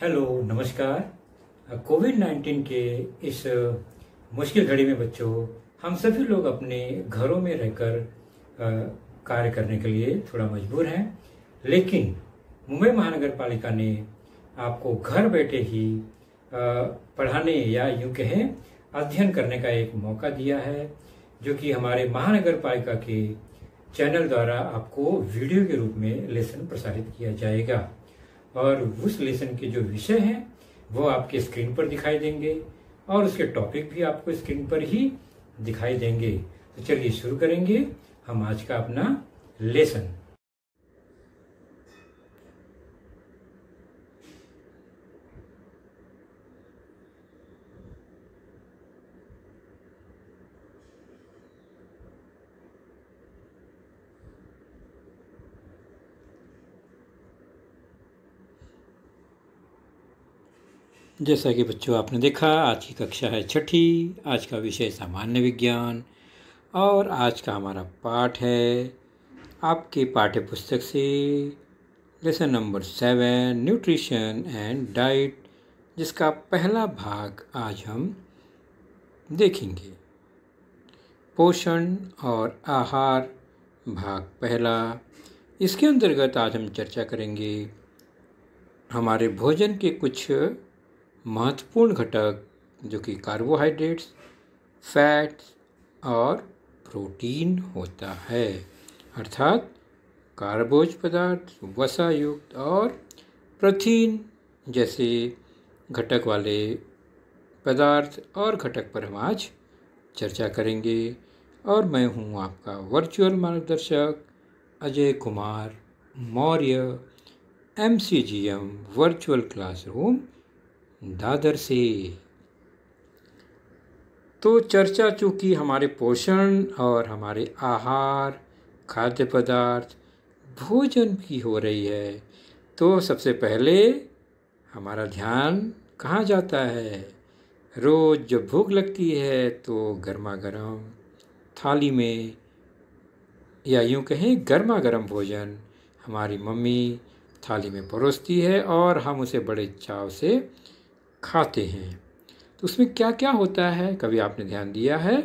hello नमस्कार Covid nineteen के इस मुश्किल घड़ी में बच्चों हम सभी लोग अपने घरों में रहकर कार्य करने के लिए थोड़ा मजबूर हैं लेकिन मुंबई महानगर पालिका ने आपको घर बैठे ही पढ़ाने या यूं कहें अध्ययन करने का एक मौका दिया है जो कि हमारे महानगर पालिका के चैनल द्वारा आपको वीडियो के रूप में लेसन प्रसारित किया जाएगा और उस लेसन के जो विषय हैं वो आपके स्क्रीन पर दिखाई देंगे और उसके टॉपिक भी आपको स्क्रीन पर ही दिखाई देंगे तो चलिए शुरू करेंगे हम आज का अपना लेसन जैसा कि बच्चों आपने देखा आज की कक्षा है छठी आज का विषय सामान्य विज्ञान और आज का हमारा पाठ है आपके पाठ्य पुस्तक से lesson number seven nutrition and diet जिसका पहला भाग आज हम देखेंगे पोषण और आहार भाग पहला इसके अंतर्गत आज हम चर्चा करेंगे हमारे भोजन के कुछ महत्वपूर्ण घटक जो कि कार्बोहाइड्रेट्स फैट्स और प्रोटीन होता है अर्थात कार्बोज पदार्थ वसा युक्त और प्रथीन जैसे घटक वाले पदार्थ और घटक पर हम आज चर्चा करेंगे और मैं हूँ आपका वर्चुअल मार्गदर्शक Ajay Kumar Maurya M C G M virtual classroom Dadar से तो चर्चा चूँकि हमारे पोषण और हमारे आहार खाद्य पदार्थ भोजन की हो रही है तो सबसे पहले हमारा ध्यान कहाँ जाता है रोज़ जब भूख लगती है तो गर्मा गर्म थाली में या यूँ कहें गर्मा गर्म भोजन हमारी मम्मी थाली में परोसती है और हम उसे बड़े चाव से खाते हैं तो उसमें क्या क्या होता है कभी आपने ध्यान दिया है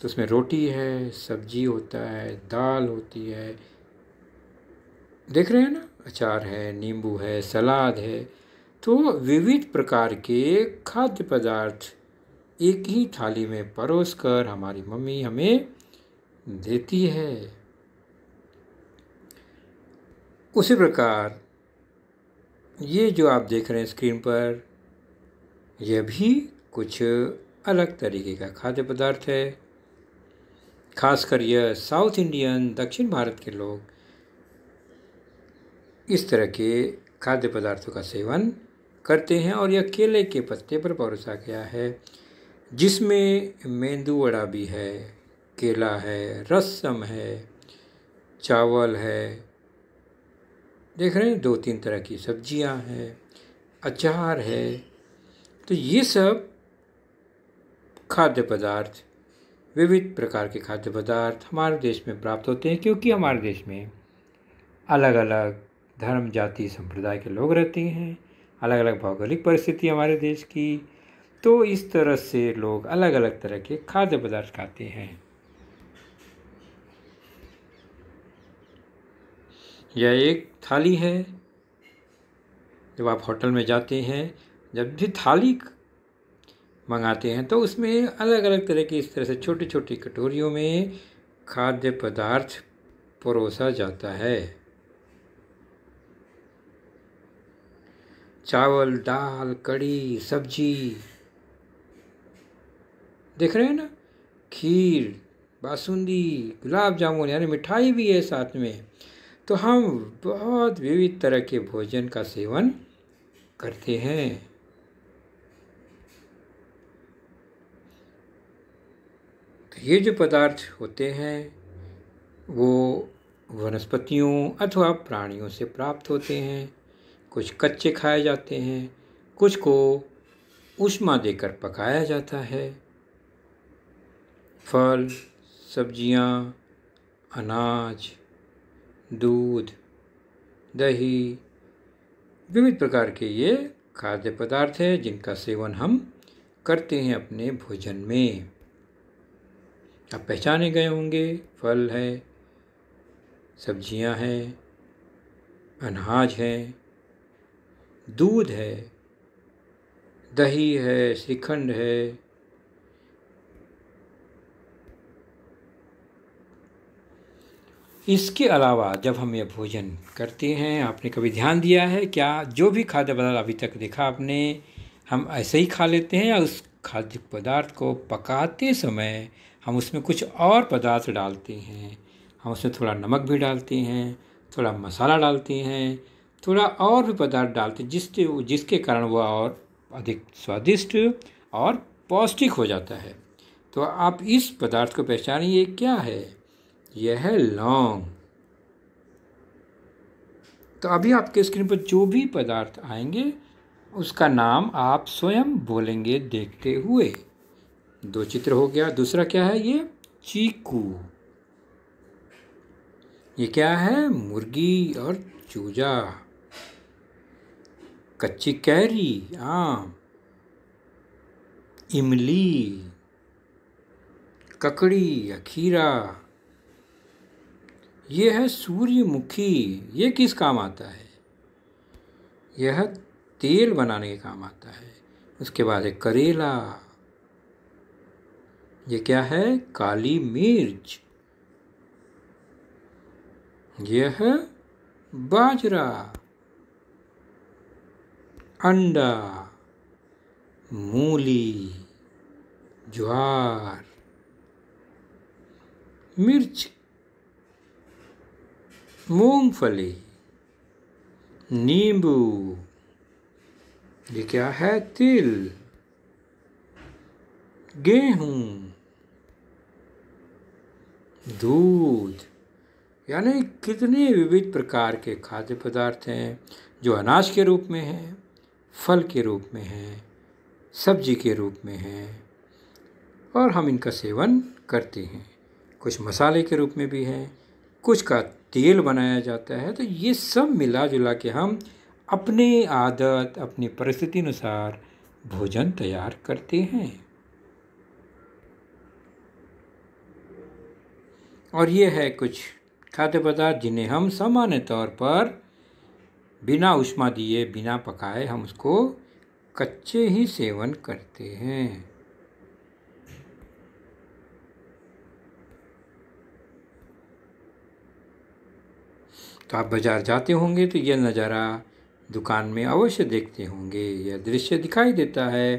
तो उसमें रोटी है सब्जी होता है दाल होती है देख रहे हैं ना अचार है नींबू है सलाद है तो विविध प्रकार के खाद्य पदार्थ एक ही थाली में परोस कर हमारी मम्मी हमें देती है उसी प्रकार ये जो आप देख रहे हैं स्क्रीन पर यह भी कुछ अलग तरीके का खाद्य पदार्थ है खासकर यह साउथ इंडियन दक्षिण भारत के लोग इस तरह के खाद्य पदार्थों का सेवन करते हैं और यह केले के पत्ते पर परोसा गया है जिसमें मेंदू वड़ा भी है केला है रसम है चावल है देख रहे हैं दो तीन तरह की सब्जियां हैं अचार है तो ये सब खाद्य पदार्थ विविध प्रकार के खाद्य पदार्थ हमारे देश में प्राप्त होते हैं क्योंकि हमारे देश में अलग अलग धर्म जाति संप्रदाय के लोग रहते हैं अलग अलग भौगोलिक परिस्थिति हमारे देश की तो इस तरह से लोग अलग अलग तरह के खाद्य पदार्थ खाते हैं यह एक थाली है जब आप होटल में जाते हैं जब भी थाली मंगाते हैं तो उसमें अलग अलग तरह की इस तरह से छोटी छोटी कटोरियों में खाद्य पदार्थ परोसा जाता है चावल दाल कड़ी सब्जी देख रहे हैं ना खीर बासुंदी गुलाब जामुन यानी मिठाई भी है साथ में तो हम बहुत विविध तरह के भोजन का सेवन करते हैं ये जो पदार्थ होते हैं वो वनस्पतियों अथवा प्राणियों से प्राप्त होते हैं कुछ कच्चे खाए जाते हैं कुछ को उष्मा देकर पकाया जाता है फल सब्जियां, अनाज दूध दही विविध प्रकार के ये खाद्य पदार्थ हैं जिनका सेवन हम करते हैं अपने भोजन में आप पहचाने गए होंगे फल है सब्जियां हैं अनाज है दूध है दही है श्रीखंड है इसके अलावा जब हम ये भोजन करते हैं आपने कभी ध्यान दिया है क्या जो भी खाद्य पदार्थ अभी तक देखा आपने हम ऐसे ही खा लेते हैं या उस खाद्य पदार्थ को पकाते समय हम उसमें कुछ और पदार्थ डालते हैं हम उसमें थोड़ा नमक भी डालते हैं थोड़ा मसाला डालते हैं थोड़ा और भी पदार्थ डालते हैं जिसके जिसके कारण वह और अधिक स्वादिष्ट और पौष्टिक हो जाता है तो आप इस पदार्थ को पहचानिए क्या है यह है लौंग तो अभी आपके स्क्रीन पर जो भी पदार्थ आएंगे उसका नाम आप स्वयं बोलेंगे देखते हुए दो चित्र हो गया दूसरा क्या है ये चीकू ये क्या है मुर्गी और चूजा कच्ची कैरी आम इमली ककड़ी या खीरा ये है सूर्यमुखी ये किस काम आता है यह तेल बनाने के काम आता है उसके बाद है करेला ये क्या है काली मिर्च यह है बाजरा अंडा मूली ज्वार मिर्च मूंगफली नींबू ये क्या है तिल गेहूं दूध यानी कितने विविध प्रकार के खाद्य पदार्थ हैं जो अनाज के रूप में हैं फल के रूप में हैं सब्जी के रूप में हैं और हम इनका सेवन करते हैं कुछ मसाले के रूप में भी हैं कुछ का तेल बनाया जाता है तो ये सब मिला जुला के हम अपने आदत अपनी परिस्थिति अनुसार भोजन तैयार करते हैं और ये है कुछ खाद्य पदार्थ जिन्हें हम सामान्य तौर पर बिना उष्मा दिए बिना पकाए हम उसको कच्चे ही सेवन करते हैं तो आप बाज़ार जाते होंगे तो यह नज़ारा दुकान में अवश्य देखते होंगे यह दृश्य दिखाई देता है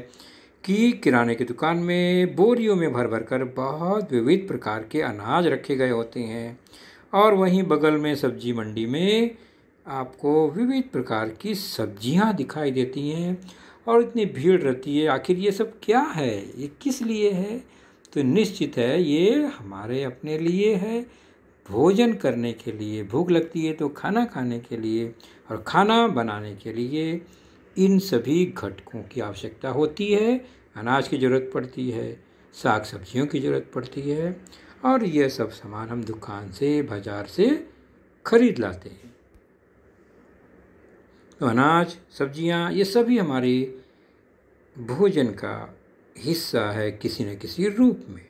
कि किराने की दुकान में बोरियों में भर भर कर बहुत विविध प्रकार के अनाज रखे गए होते हैं और वहीं बगल में सब्जी मंडी में आपको विविध प्रकार की सब्जियां दिखाई देती हैं और इतनी भीड़ रहती है आखिर ये सब क्या है ये किस लिए है तो निश्चित है ये हमारे अपने लिए है भोजन करने के लिए भूख लगती है तो खाना खाने के लिए और खाना बनाने के लिए इन सभी घटकों की आवश्यकता होती है अनाज की ज़रूरत पड़ती है साग सब्जियों की ज़रूरत पड़ती है और यह सब सामान हम दुकान से बाज़ार से खरीद लाते हैं तो अनाज सब्जियाँ ये सभी हमारे भोजन का हिस्सा है किसी न किसी रूप में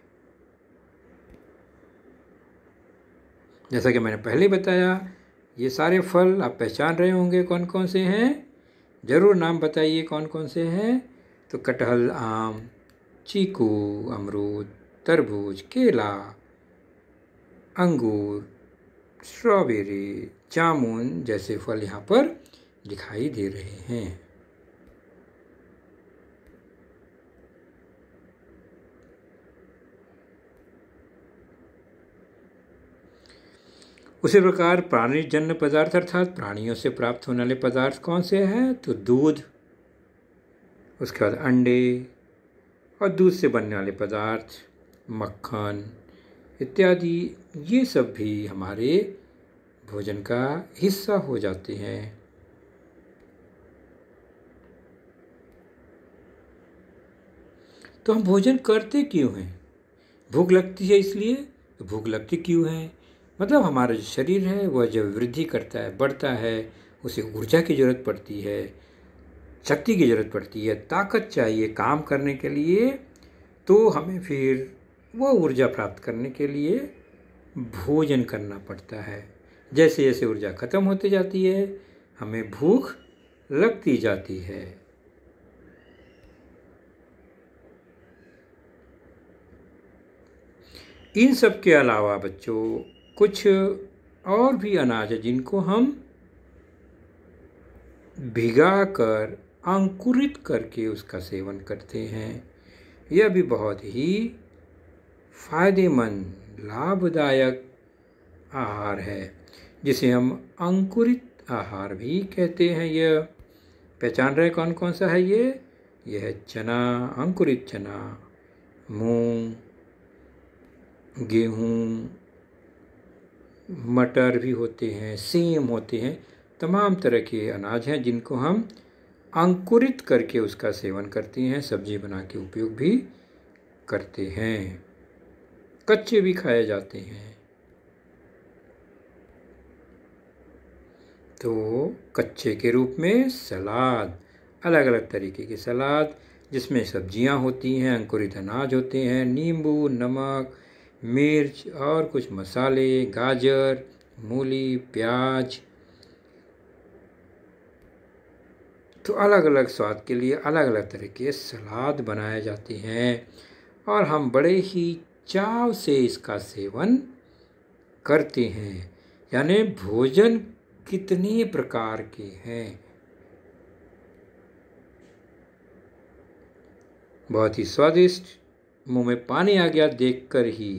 जैसा कि मैंने पहले बताया ये सारे फल आप पहचान रहे होंगे कौन कौन से हैं ज़रूर नाम बताइए कौन कौन से हैं तो कटहल आम चीकू अमरूद तरबूज केला अंगूर स्ट्रॉबेरी जामुन जैसे फल यहाँ पर दिखाई दे रहे हैं उसी प्रकार प्राणीजन्य पदार्थ अर्थात प्राणियों से प्राप्त होने वाले पदार्थ कौन से हैं तो दूध उसके बाद अंडे और दूध से बनने वाले पदार्थ मक्खन इत्यादि ये सब भी हमारे भोजन का हिस्सा हो जाते हैं तो हम भोजन करते क्यों हैं भूख लगती है इसलिए तो भूख लगती क्यों है मतलब हमारा जो शरीर है वह जब वृद्धि करता है बढ़ता है उसे ऊर्जा की ज़रूरत पड़ती है शक्ति की ज़रूरत पड़ती है ताकत चाहिए काम करने के लिए तो हमें फिर वह ऊर्जा प्राप्त करने के लिए भोजन करना पड़ता है जैसे जैसे ऊर्जा ख़त्म होती जाती है हमें भूख लगती जाती है इन सब के अलावा बच्चों कुछ और भी अनाज है जिनको हम भिगा कर अंकुरित करके उसका सेवन करते हैं यह भी बहुत ही फायदेमंद लाभदायक आहार है जिसे हम अंकुरित आहार भी कहते हैं यह पहचान रहे कौन कौन सा है ये यह चना अंकुरित चना मूंग गेहूँ मटर भी होते हैं सेम होते हैं तमाम तरह के अनाज हैं जिनको हम अंकुरित करके उसका सेवन करते हैं सब्जी बना के उपयोग भी करते हैं कच्चे भी खाए जाते हैं तो कच्चे के रूप में सलाद अलग अलग तरीके के सलाद जिसमें सब्जियां होती हैं अंकुरित अनाज होते हैं नींबू नमक मिर्च और कुछ मसाले गाजर मूली प्याज तो अलग अलग स्वाद के लिए अलग अलग तरह के सलाद बनाए जाते हैं और हम बड़े ही चाव से इसका सेवन करते हैं यानी भोजन कितने प्रकार के हैं बहुत ही स्वादिष्ट मुंह में पानी आ गया देखकर ही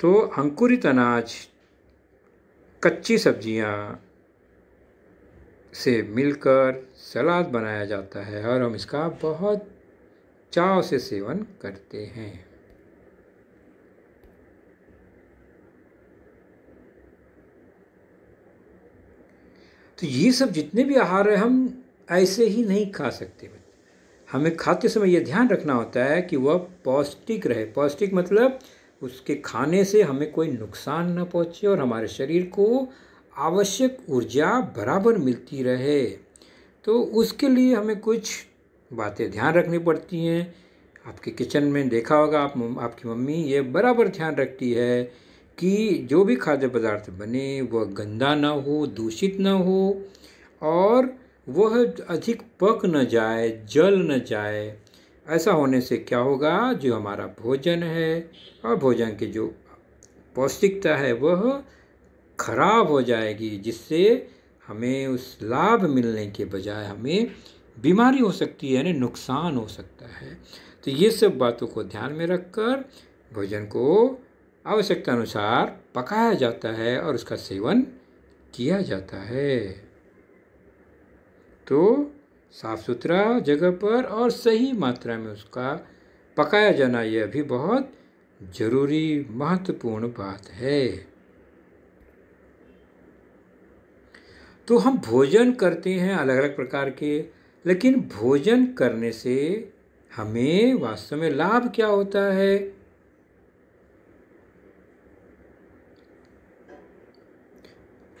तो अंकुरित अनाज कच्ची सब्जियां से मिलकर सलाद बनाया जाता है और हम इसका बहुत चाव से सेवन करते हैं तो ये सब जितने भी आहार है हम ऐसे ही नहीं खा सकते हमें खाते समय यह ध्यान रखना होता है कि वह पौष्टिक रहे पौष्टिक मतलब उसके खाने से हमें कोई नुकसान न पहुँचे और हमारे शरीर को आवश्यक ऊर्जा बराबर मिलती रहे तो उसके लिए हमें कुछ बातें ध्यान रखनी पड़ती हैं आपके किचन में देखा होगा आप आपकी मम्मी ये बराबर ध्यान रखती है कि जो भी खाद्य पदार्थ बने वह गंदा ना हो दूषित ना हो और वह अधिक पक न जाए जल न जाए ऐसा होने से क्या होगा जो हमारा भोजन है और भोजन की जो पौष्टिकता है वह खराब हो जाएगी जिससे हमें उस लाभ मिलने के बजाय हमें बीमारी हो सकती है यानी नुकसान हो सकता है तो ये सब बातों को ध्यान में रखकर भोजन को आवश्यकता अनुसार पकाया जाता है और उसका सेवन किया जाता है तो साफ सुथरा जगह पर और सही मात्रा में उसका पकाया जाना यह भी बहुत जरूरी महत्वपूर्ण बात है तो हम भोजन करते हैं अलग अलग प्रकार के लेकिन भोजन करने से हमें वास्तव में लाभ क्या होता है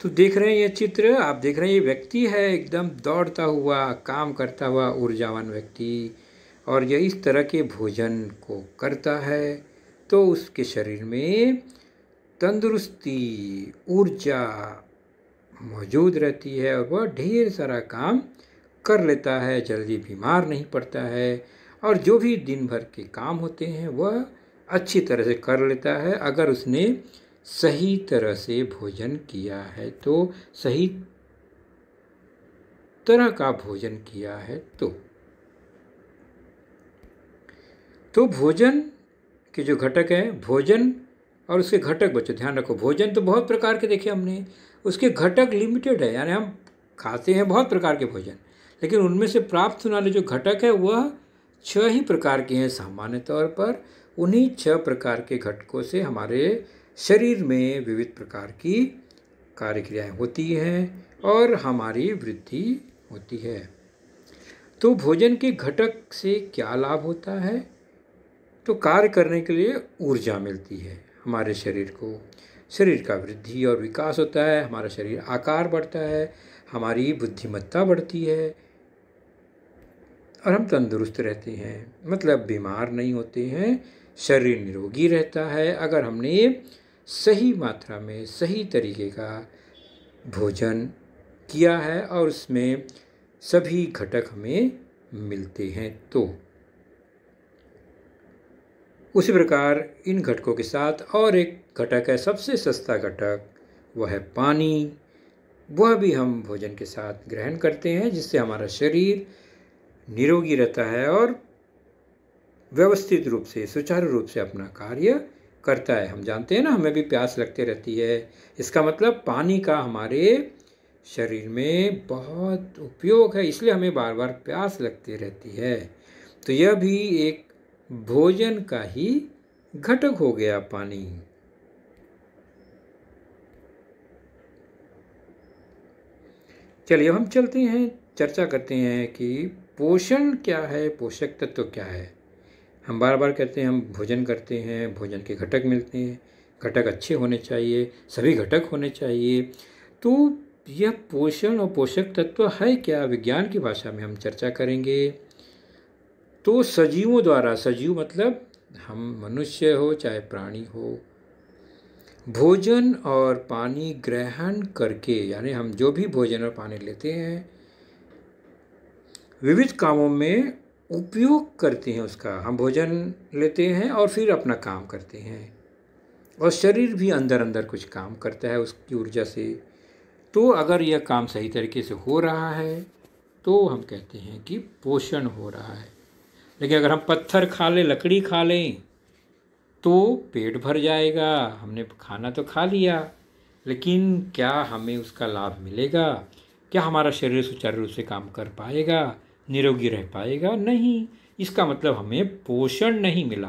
तो देख रहे हैं ये चित्र आप देख रहे हैं ये व्यक्ति है एकदम दौड़ता हुआ काम करता हुआ ऊर्जावान व्यक्ति और ये इस तरह के भोजन को करता है तो उसके शरीर में तंदुरुस्ती ऊर्जा मौजूद रहती है और वह ढेर सारा काम कर लेता है जल्दी बीमार नहीं पड़ता है और जो भी दिन भर के काम होते हैं वह अच्छी तरह से कर लेता है अगर उसने सही तरह से भोजन किया है तो सही तरह का भोजन किया है तो तो भोजन के जो घटक हैं भोजन और उसके घटक बच्चों ध्यान रखो भोजन तो बहुत प्रकार के देखे हमने उसके घटक लिमिटेड है यानी हम खाते हैं बहुत प्रकार के भोजन लेकिन उनमें से प्राप्त होने वाले जो घटक है वह छह ही प्रकार के हैं सामान्य तौर पर उन्हीं छह प्रकार के घटकों से हमारे शरीर में विविध प्रकार की क्रियाएँ होती हैं और हमारी वृद्धि होती है तो भोजन के घटक से क्या लाभ होता है तो कार्य करने के लिए ऊर्जा मिलती है हमारे शरीर को शरीर का वृद्धि और विकास होता है हमारा शरीर आकार बढ़ता है हमारी बुद्धिमत्ता बढ़ती है और हम तंदुरुस्त रहते हैं मतलब बीमार नहीं होते हैं शरीर निरोगी रहता है अगर हमने सही मात्रा में सही तरीके का भोजन किया है और उसमें सभी घटक हमें मिलते हैं तो उसी प्रकार इन घटकों के साथ और एक घटक है सबसे सस्ता घटक वह है पानी वह भी हम भोजन के साथ ग्रहण करते हैं जिससे हमारा शरीर निरोगी रहता है और व्यवस्थित रूप से सुचारू रूप से अपना कार्य करता है हम जानते हैं ना हमें भी प्यास लगती रहती है इसका मतलब पानी का हमारे शरीर में बहुत उपयोग है इसलिए हमें बार बार प्यास लगती रहती है तो यह भी एक भोजन का ही घटक हो गया पानी चलिए हम चलते हैं चर्चा करते हैं कि पोषण क्या है पोषक तत्व तो क्या है हम बार बार कहते हैं हम भोजन करते हैं भोजन के घटक मिलते हैं घटक अच्छे होने चाहिए सभी घटक होने चाहिए तो यह पोषण और पोषक तत्व है क्या विज्ञान की भाषा में हम चर्चा करेंगे तो सजीवों द्वारा सजीव मतलब हम मनुष्य हो चाहे प्राणी हो भोजन और पानी ग्रहण करके यानी हम जो भी भोजन और पानी लेते हैं विविध कामों में उपयोग करते हैं उसका हम भोजन लेते हैं और फिर अपना काम करते हैं और शरीर भी अंदर अंदर कुछ काम करता है उसकी ऊर्जा से तो अगर यह काम सही तरीके से हो रहा है तो हम कहते हैं कि पोषण हो रहा है लेकिन अगर हम पत्थर खा लें लकड़ी खा लें तो पेट भर जाएगा हमने खाना तो खा लिया लेकिन क्या हमें उसका लाभ मिलेगा क्या हमारा शरीर सुचारू रूप से काम कर पाएगा निरोगी रह पाएगा नहीं इसका मतलब हमें पोषण नहीं मिला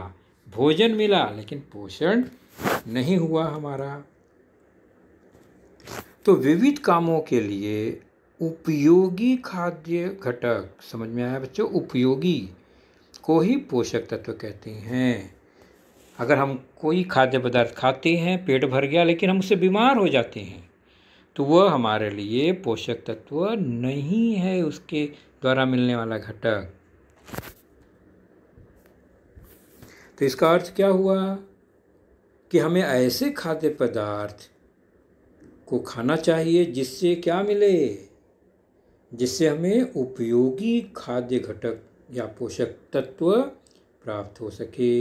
भोजन मिला लेकिन पोषण नहीं हुआ हमारा तो विविध कामों के लिए उपयोगी खाद्य घटक समझ में आया बच्चों उपयोगी को ही पोषक तत्व कहते हैं अगर हम कोई खाद्य पदार्थ खाते हैं पेट भर गया लेकिन हम उससे बीमार हो जाते हैं तो वह हमारे लिए पोषक तत्व नहीं है उसके द्वारा मिलने वाला घटक तो इसका अर्थ क्या हुआ कि हमें ऐसे खाद्य पदार्थ को खाना चाहिए जिससे क्या मिले जिससे हमें उपयोगी खाद्य घटक या पोषक तत्व प्राप्त हो सके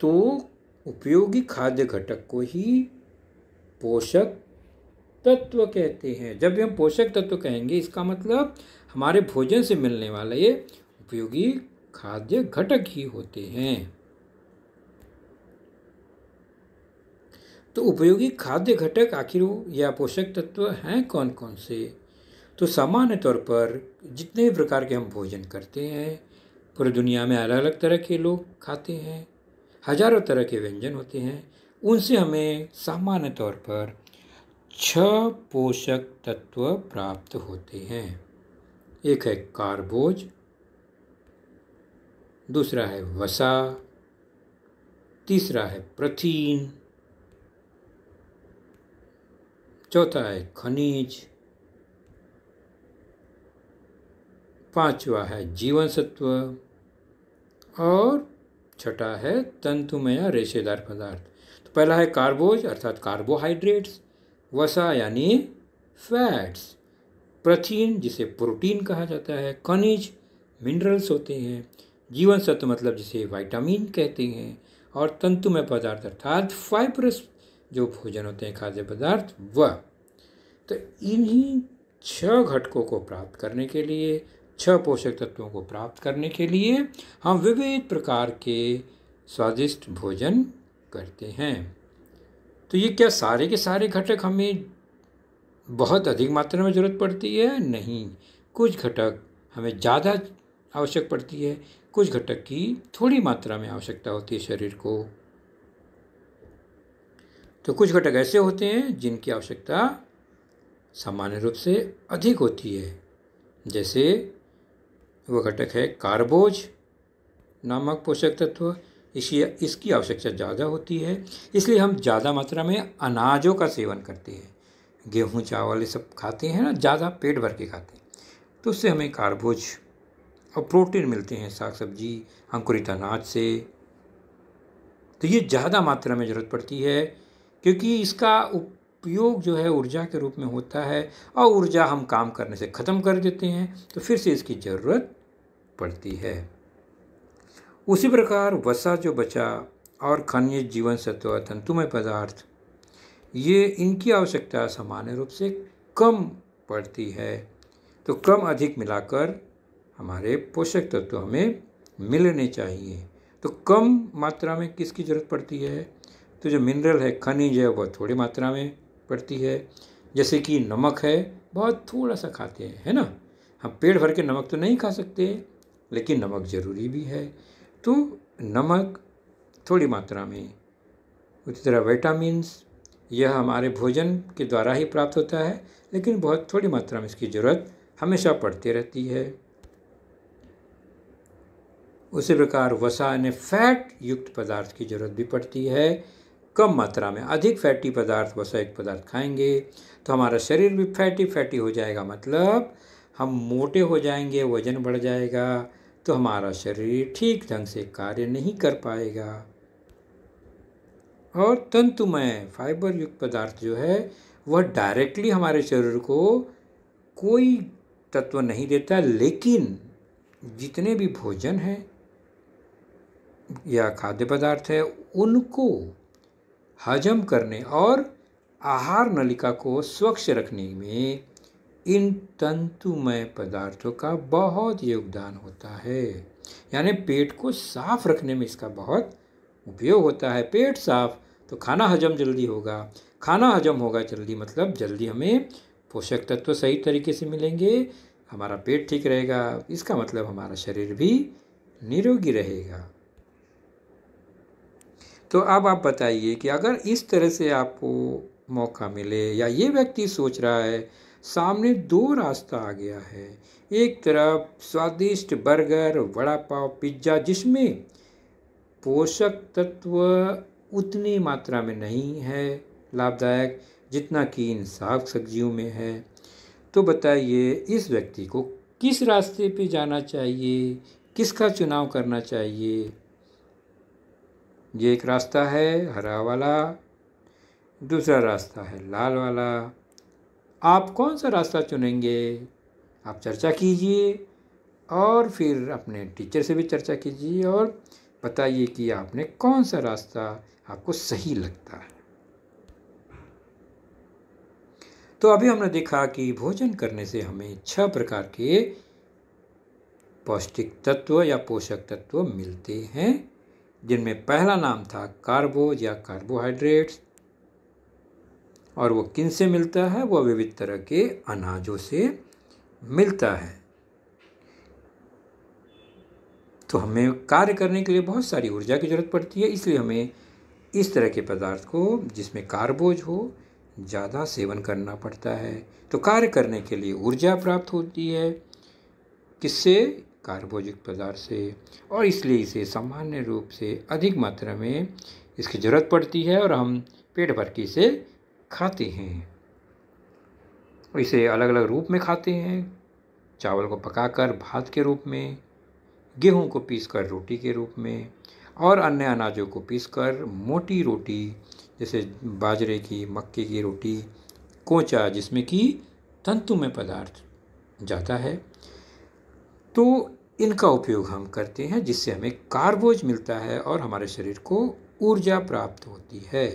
तो उपयोगी खाद्य घटक को ही पोषक तत्व कहते हैं जब भी हम पोषक तत्व कहेंगे इसका मतलब हमारे भोजन से मिलने वाला ये उपयोगी खाद्य घटक ही होते हैं तो उपयोगी खाद्य घटक आखिर या पोषक तत्व हैं कौन कौन से तो सामान्य तौर पर जितने भी प्रकार के हम भोजन करते हैं पूरी दुनिया में अलग अलग तरह के लोग खाते हैं हजारों तरह के व्यंजन होते हैं उनसे हमें सामान्य तौर पर छह पोषक तत्व प्राप्त होते हैं एक है कार्बोज दूसरा है वसा तीसरा है प्रथीन चौथा है खनिज पांचवा है जीवन सत्व और छठा है तंतुमय रेशेदार पदार्थ तो पहला है कार्बोज अर्थात कार्बोहाइड्रेट्स वसा यानी फैट्स प्रथिन जिसे प्रोटीन कहा जाता है खनिज मिनरल्स होते हैं जीवन सत्व मतलब जिसे विटामिन कहते हैं और तंतुमय पदार्थ अर्थात फाइब्रस जो भोजन होते हैं खाद्य पदार्थ वह तो इन्हीं छह घटकों को प्राप्त करने के लिए छह पोषक तत्वों को प्राप्त करने के लिए हम विविध प्रकार के स्वादिष्ट भोजन करते हैं तो ये क्या सारे के सारे घटक हमें बहुत अधिक मात्रा में ज़रूरत पड़ती है नहीं कुछ घटक हमें ज़्यादा आवश्यक पड़ती है कुछ घटक की थोड़ी मात्रा में आवश्यकता होती है शरीर को तो कुछ घटक ऐसे होते हैं जिनकी आवश्यकता सामान्य रूप से अधिक होती है जैसे वो घटक है कार्बोज नामक पोषक तत्व इसी इसकी आवश्यकता ज़्यादा होती है इसलिए हम ज़्यादा मात्रा में अनाजों का सेवन करते हैं गेहूँ चावल ये सब खाते हैं ना ज़्यादा पेट भर के खाते हैं तो उससे हमें कार्बोज और प्रोटीन मिलते हैं साग सब्जी अंकुरित अनाज से तो ये ज़्यादा मात्रा में ज़रूरत पड़ती है क्योंकि इसका उपयोग जो है ऊर्जा के रूप में होता है और ऊर्जा हम काम करने से ख़त्म कर देते हैं तो फिर से इसकी ज़रूरत पड़ती है उसी प्रकार वसा जो बचा और खनिज जीवन सत्व और तंतुमय पदार्थ ये इनकी आवश्यकता सामान्य रूप से कम पड़ती है तो कम अधिक मिलाकर हमारे पोषक तत्व तो हमें मिलने चाहिए तो कम मात्रा में किसकी ज़रूरत पड़ती है तो जो मिनरल है खनिज है वह थोड़ी मात्रा में पड़ती है जैसे कि नमक है बहुत थोड़ा सा खाते हैं है ना हम पेट भर के नमक तो नहीं खा सकते लेकिन नमक ज़रूरी भी है तो नमक थोड़ी मात्रा में उसी तरह विटामिन्स यह हमारे भोजन के द्वारा ही प्राप्त होता है लेकिन बहुत थोड़ी मात्रा में इसकी ज़रूरत हमेशा पड़ती रहती है उसी प्रकार वसा यानी फैट युक्त पदार्थ की ज़रूरत भी पड़ती है कम मात्रा में अधिक फैटी पदार्थ वसा युक्त पदार्थ खाएंगे तो हमारा शरीर भी फैटी फैटी हो जाएगा मतलब हम मोटे हो जाएंगे वजन बढ़ जाएगा तो हमारा शरीर ठीक ढंग से कार्य नहीं कर पाएगा और तंतुमय फाइबर युक्त पदार्थ जो है वह डायरेक्टली हमारे शरीर को कोई तत्व नहीं देता लेकिन जितने भी भोजन हैं या खाद्य पदार्थ है उनको हजम करने और आहार नलिका को स्वच्छ रखने में इन तंतुमय पदार्थों का बहुत योगदान होता है यानी पेट को साफ रखने में इसका बहुत उपयोग होता है पेट साफ तो खाना हजम जल्दी होगा खाना हजम होगा जल्दी मतलब जल्दी हमें पोषक तत्व सही तरीके से मिलेंगे हमारा पेट ठीक रहेगा इसका मतलब हमारा शरीर भी निरोगी रहेगा तो अब आप बताइए कि अगर इस तरह से आपको मौका मिले या ये व्यक्ति सोच रहा है सामने दो रास्ता आ गया है एक तरफ स्वादिष्ट बर्गर वड़ा पाव पिज्ज़ा जिसमें पोषक तत्व उतनी मात्रा में नहीं है लाभदायक जितना कि इन साग सब्जियों में है तो बताइए इस व्यक्ति को किस रास्ते पे जाना चाहिए किसका चुनाव करना चाहिए ये एक रास्ता है हरा वाला दूसरा रास्ता है लाल वाला आप कौन सा रास्ता चुनेंगे आप चर्चा कीजिए और फिर अपने टीचर से भी चर्चा कीजिए और बताइए कि आपने कौन सा रास्ता आपको सही लगता है तो अभी हमने देखा कि भोजन करने से हमें छह प्रकार के पौष्टिक तत्व या पोषक तत्व मिलते हैं जिनमें पहला नाम था कार्बो या कार्बोहाइड्रेट्स और वो किन से मिलता है वह विविध तरह के अनाजों से मिलता है तो हमें कार्य करने के लिए बहुत सारी ऊर्जा की ज़रूरत पड़ती है इसलिए हमें इस तरह के पदार्थ को जिसमें कार्बोज हो ज़्यादा सेवन करना पड़ता है तो कार्य करने के लिए ऊर्जा प्राप्त होती है किससे कार्बोजिक पदार्थ से और इसलिए इसे सामान्य रूप से अधिक मात्रा में इसकी ज़रूरत पड़ती है और हम पेट भर की इसे खाते हैं इसे अलग अलग रूप में खाते हैं चावल को पकाकर भात के रूप में गेहूं को पीसकर रोटी के रूप में और अन्य अनाजों को पीसकर मोटी रोटी जैसे बाजरे की मक्के की रोटी कोचा जिसमें कि तंतु में पदार्थ जाता है तो इनका उपयोग हम करते हैं जिससे हमें कार्बोज मिलता है और हमारे शरीर को ऊर्जा प्राप्त होती है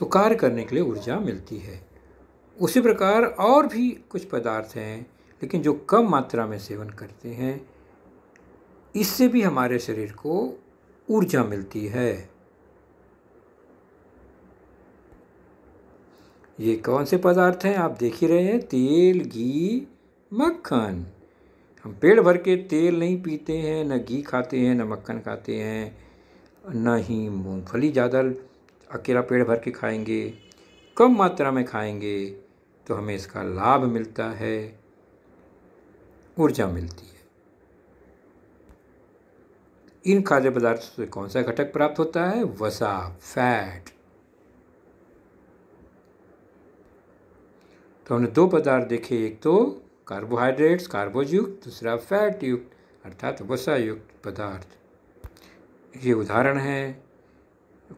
तो कार्य करने के लिए ऊर्जा मिलती है उसी प्रकार और भी कुछ पदार्थ हैं लेकिन जो कम मात्रा में सेवन करते हैं इससे भी हमारे शरीर को ऊर्जा मिलती है ये कौन से पदार्थ हैं आप देख ही रहे हैं तेल घी मक्खन हम पेड़ भर के तेल नहीं पीते हैं ना घी खाते हैं ना मक्खन खाते हैं ना ही मूंगफली ज़्यादा अकेला पेड़ भर के खाएंगे कम मात्रा में खाएंगे तो हमें इसका लाभ मिलता है ऊर्जा मिलती है इन खाद्य पदार्थों से कौन सा घटक प्राप्त होता है वसा फैट तो हमने दो पदार्थ देखे एक तो कार्बोहाइड्रेट्स कार्बोजयुक्त दूसरा फैट युक्त अर्थात वसा युक्त पदार्थ ये उदाहरण है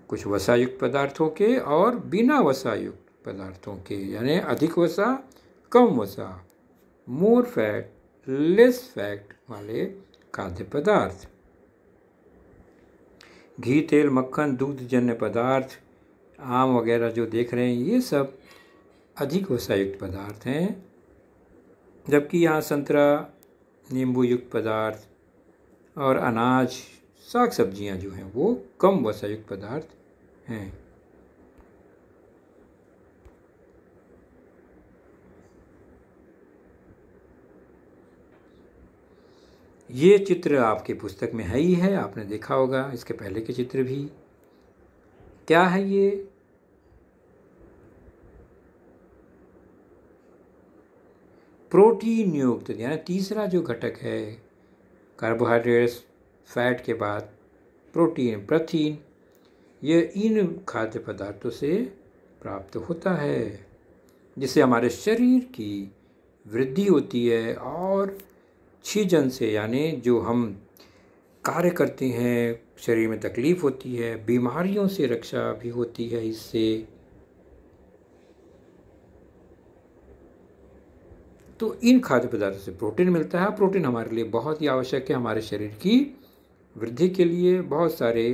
कुछ वसायुक्त पदार्थों के और बिना वसायुक्त पदार्थों के यानी अधिक वसा कम वसा मोर फैट लेस फैट वाले खाद्य पदार्थ घी तेल मक्खन दूध जन्य पदार्थ आम वगैरह जो देख रहे हैं ये सब अधिक वसायुक्त पदार्थ हैं जबकि यहाँ संतरा नींबू युक्त पदार्थ और अनाज साग सब्जियां जो हैं वो कम वसायुक्त पदार्थ हैं ये चित्र आपके पुस्तक में है ही है आपने देखा होगा इसके पहले के चित्र भी क्या है ये प्रोटीन युक्त यानी तीसरा जो घटक है कार्बोहाइड्रेट्स फैट के बाद प्रोटीन प्रथीन ये इन खाद्य पदार्थों से प्राप्त होता है जिससे हमारे शरीर की वृद्धि होती है और छीजन से यानी जो हम कार्य करते हैं शरीर में तकलीफ़ होती है बीमारियों से रक्षा भी होती है इससे तो इन खाद्य पदार्थों से प्रोटीन मिलता है प्रोटीन हमारे लिए बहुत ही आवश्यक है हमारे शरीर की वृद्धि के लिए बहुत सारे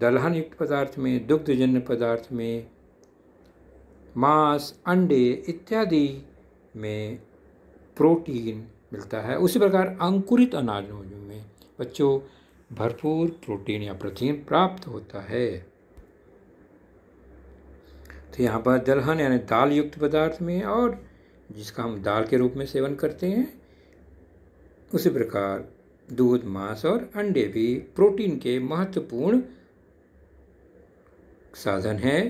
दलहन युक्त पदार्थ में दुग्धजन्य पदार्थ में मांस अंडे इत्यादि में प्रोटीन मिलता है उसी प्रकार अंकुरित अनाजों में बच्चों भरपूर प्रोटीन या प्रोटीन प्राप्त होता है तो यहाँ पर दलहन यानी दाल युक्त पदार्थ में और जिसका हम दाल के रूप में सेवन करते हैं उसी प्रकार दूध मांस और अंडे भी प्रोटीन के महत्वपूर्ण साधन हैं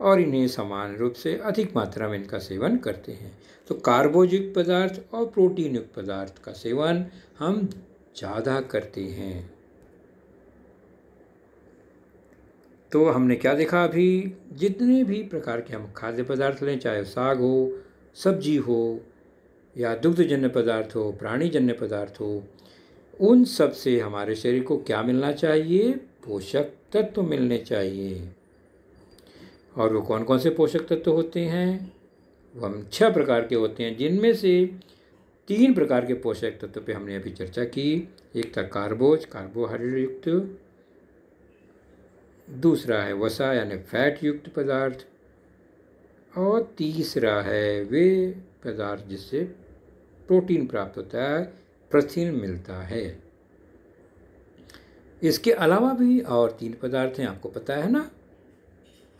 और इन्हें समान रूप से अधिक मात्रा में इनका सेवन करते हैं तो कार्बोजिक पदार्थ और प्रोटीन युक्त पदार्थ का सेवन हम ज़्यादा करते हैं तो हमने क्या देखा अभी जितने भी प्रकार के हम खाद्य पदार्थ लें चाहे साग हो सब्जी हो या दुग्धजन्य पदार्थ हो प्राणीजन्य पदार्थ हो उन सब से हमारे शरीर को क्या मिलना चाहिए पोषक तत्व मिलने चाहिए और वो कौन कौन से पोषक तत्व होते हैं वो हम छह प्रकार के होते हैं जिनमें से तीन प्रकार के पोषक तत्व पे हमने अभी चर्चा की एक था कार्बोज कार्बोहाइड्रेट युक्त दूसरा है वसा यानी फैट युक्त पदार्थ और तीसरा है वे पदार्थ जिससे प्रोटीन प्राप्त होता है प्रथिन मिलता है इसके अलावा भी और तीन पदार्थ हैं आपको पता है ना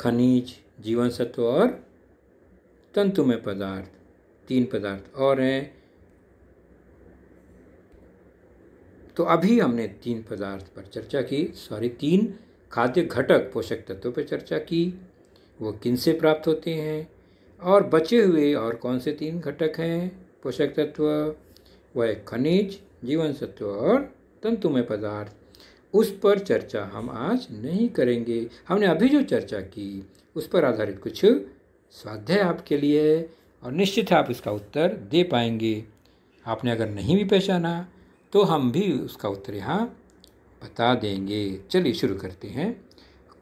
खनिज जीवन सत्व और तंतुमय पदार्थ तीन पदार्थ और हैं तो अभी हमने तीन पदार्थ पर चर्चा की सॉरी तीन खाद्य घटक पोषक तत्वों पर चर्चा की वो किन से प्राप्त होते हैं और बचे हुए और कौन से तीन घटक हैं पोषक तत्व व खनिज जीवन सत्व और तंतुमय पदार्थ उस पर चर्चा हम आज नहीं करेंगे हमने अभी जो चर्चा की उस पर आधारित कुछ स्वाध्याय आपके लिए है और निश्चित आप इसका उत्तर दे पाएंगे आपने अगर नहीं भी पहचाना तो हम भी उसका उत्तर यहाँ बता देंगे चलिए शुरू करते हैं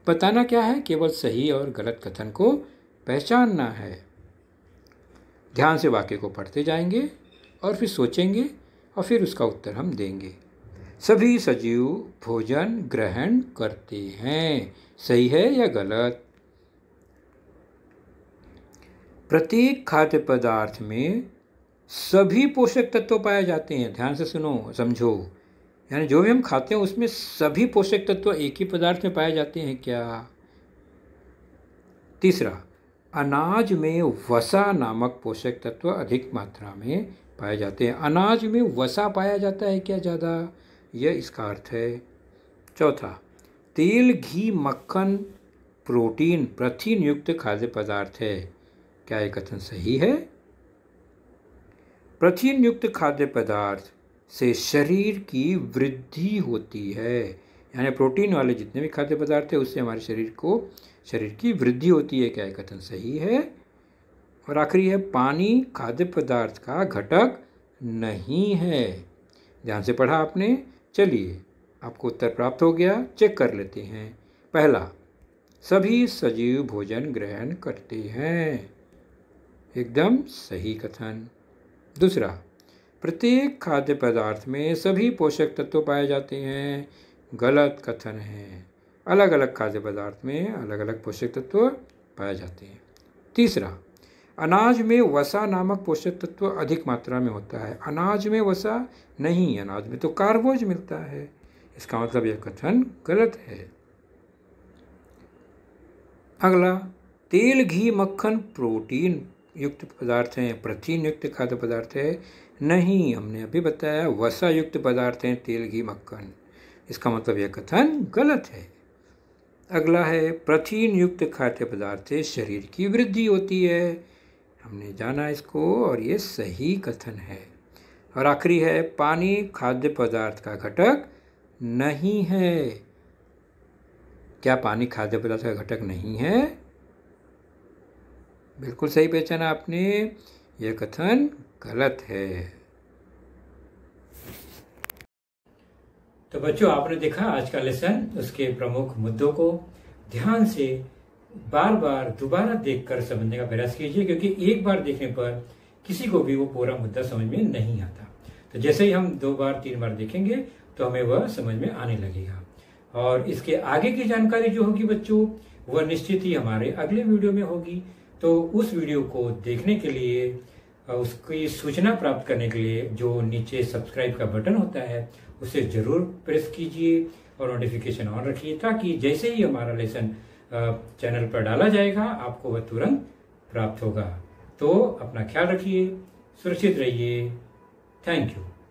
बताना क्या है केवल सही और गलत कथन को पहचानना है ध्यान से वाक्य को पढ़ते जाएंगे और फिर सोचेंगे और फिर उसका उत्तर हम देंगे सभी सजीव भोजन ग्रहण करते हैं सही है या गलत प्रत्येक खाद्य पदार्थ में सभी पोषक तत्व पाए जाते हैं ध्यान से सुनो समझो यानी जो भी हम खाते हैं उसमें सभी पोषक तत्व एक ही पदार्थ में पाए जाते हैं क्या तीसरा अनाज में वसा नामक पोषक तत्व अधिक मात्रा में पाए जाते हैं अनाज में वसा पाया जाता है क्या ज़्यादा यह इसका अर्थ है चौथा तेल घी मक्खन प्रोटीन प्रथिन युक्त खाद्य पदार्थ है क्या यह कथन सही है प्रथिन युक्त खाद्य पदार्थ से शरीर की वृद्धि होती है यानी प्रोटीन वाले जितने भी खाद्य पदार्थ है उससे हमारे शरीर को शरीर की वृद्धि होती है क्या कथन सही है और आखिरी है पानी खाद्य पदार्थ का घटक नहीं है ध्यान से पढ़ा आपने चलिए आपको उत्तर प्राप्त हो गया चेक कर लेते हैं पहला सभी सजीव भोजन ग्रहण करते हैं एकदम सही कथन दूसरा प्रत्येक खाद्य पदार्थ में सभी पोषक तत्व पाए जाते हैं गलत कथन है अलग अलग खाद्य पदार्थ में अलग अलग पोषक तत्व पाए जाते हैं तीसरा अनाज में वसा नामक पोषक तत्व अधिक मात्रा में होता है अनाज में वसा नहीं अनाज में तो कार्बोज मिलता है इसका मतलब यह कथन गलत है अगला तेल घी मक्खन प्रोटीन युक्त पदार्थ हैं प्रथिन युक्त खाद्य पदार्थ है नहीं हमने अभी बताया वसा युक्त पदार्थ हैं तेल घी मक्खन इसका मतलब यह कथन गलत है अगला है प्रथिन युक्त खाद्य पदार्थ से शरीर की वृद्धि होती है हमने जाना इसको और ये सही कथन है और आखिरी है पानी खाद्य पदार्थ का घटक नहीं है क्या पानी खाद्य पदार्थ का घटक नहीं है बिल्कुल सही पहचाना आपने यह कथन गलत है तो बच्चों आपने देखा आज का लेसन उसके प्रमुख मुद्दों को ध्यान से बार बार दोबारा देखकर समझने का प्रयास कीजिए क्योंकि एक बार देखने पर किसी को भी वो पूरा मुद्दा समझ में नहीं आता तो जैसे ही हम दो बार तीन बार देखेंगे तो हमें वह समझ में आने लगेगा और इसके आगे की जानकारी जो होगी बच्चों वह निश्चित ही हमारे अगले वीडियो में होगी तो उस वीडियो को देखने के लिए उसकी सूचना प्राप्त करने के लिए जो नीचे सब्सक्राइब का बटन होता है उसे ज़रूर प्रेस कीजिए और नोटिफिकेशन ऑन रखिए ताकि जैसे ही हमारा लेसन चैनल पर डाला जाएगा आपको वह तुरंत प्राप्त होगा तो अपना ख्याल रखिए सुरक्षित रहिए थैंक यू